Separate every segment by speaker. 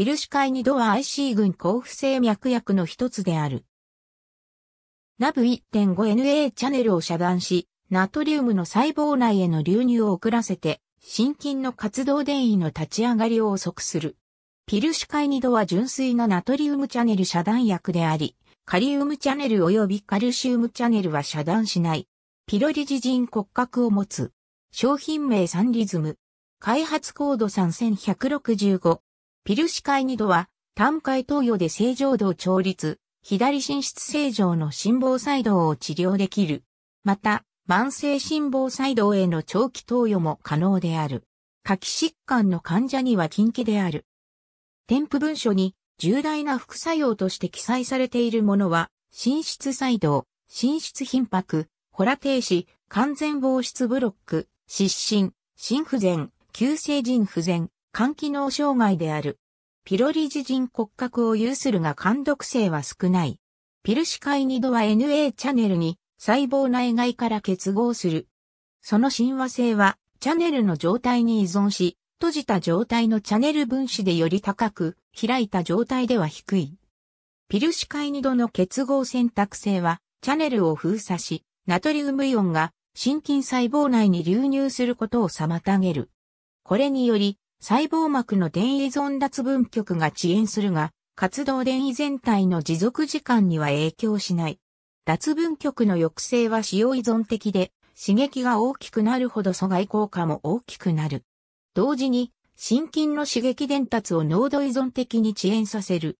Speaker 1: ヒルシカ海にドア IC 群交付性脈薬の一つである。ナブ 1.5NA チャネルを遮断し、ナトリウムの細胞内への流入を遅らせて、心筋の活動電位の立ち上がりを遅くする。ピルシカイニドは純粋なナトリウムチャネル遮断薬であり、カリウムチャネル及びカルシウムチャネルは遮断しない。ピロリジジン骨格を持つ。商品名サンリズム。開発コード3165。ピルシカイ二度は、単海投与で正常度を調律、左心室正常の心房細動を治療できる。また、慢性心房細動への長期投与も可能である。下記疾患の患者には禁忌である。添付文書に重大な副作用として記載されているものは、心室細動、心室頻迫、ホラ停止、完全防湿ブロック、失神、心不全、急性腎不全、肝機能障害である。ピロリ自人骨格を有するが肝毒性は少ない。ピルシカイニドは NA チャネルに細胞内外から結合する。その親和性はチャネルの状態に依存し、閉じた状態のチャネル分子でより高く、開いた状態では低い。ピルシカイニドの結合選択性は、チャネルを封鎖し、ナトリウムイオンが心筋細胞内に流入することを妨げる。これにより、細胞膜の電位存脱分極が遅延するが、活動電位全体の持続時間には影響しない。脱分極の抑制は使用依存的で、刺激が大きくなるほど阻害効果も大きくなる。同時に、心筋の刺激伝達を濃度依存的に遅延させる。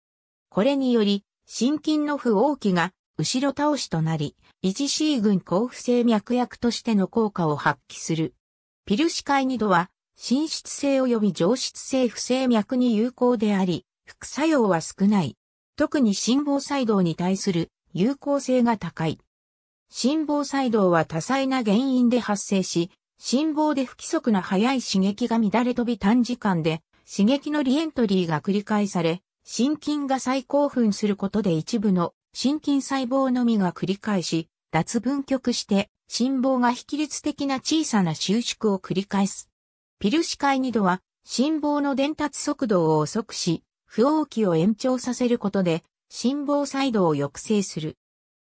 Speaker 1: これにより、心筋の不応期が後ろ倒しとなり、1C 群交付性脈薬としての効果を発揮する。ピルシカイニドは浸出性及び上質性不整脈に有効であり、副作用は少ない。特に心房細動に対する有効性が高い。心房細動は多彩な原因で発生し、心房で不規則な速い刺激が乱れ飛び短時間で、刺激のリエントリーが繰り返され、心筋が再興奮することで一部の心筋細胞のみが繰り返し、脱分極して、心房が非規律的な小さな収縮を繰り返す。ピルシカイニドは、心房の伝達速度を遅くし、不応期を延長させることで、心房細動を抑制する。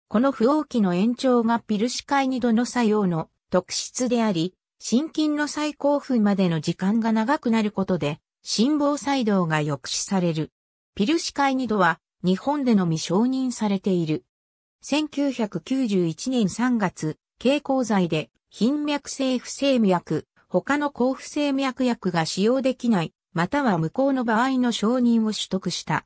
Speaker 1: この不応期の延長がピルシカイニドの作用の特質であり、心筋の再興奮までの時間が長くなることで、心房細動が抑止される。ピルシカイニドは日本でのみ承認されている。1991年3月、経口剤で、頻脈性不整脈、他の交付制脈薬が使用できない、または無効の場合の承認を取得した。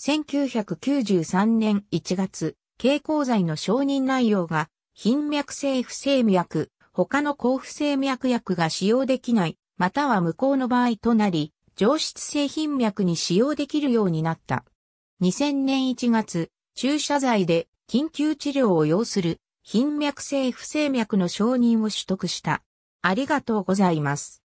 Speaker 1: 1993年1月、経口剤の承認内容が、頻脈性不正脈、他の交付制脈薬が使用できない、または無効の場合となり、上質性頻脈に使用できるようになった。2000年1月、注射剤で緊急治療を要する、頻脈性不正脈の承認を取得した。ありがとうございます。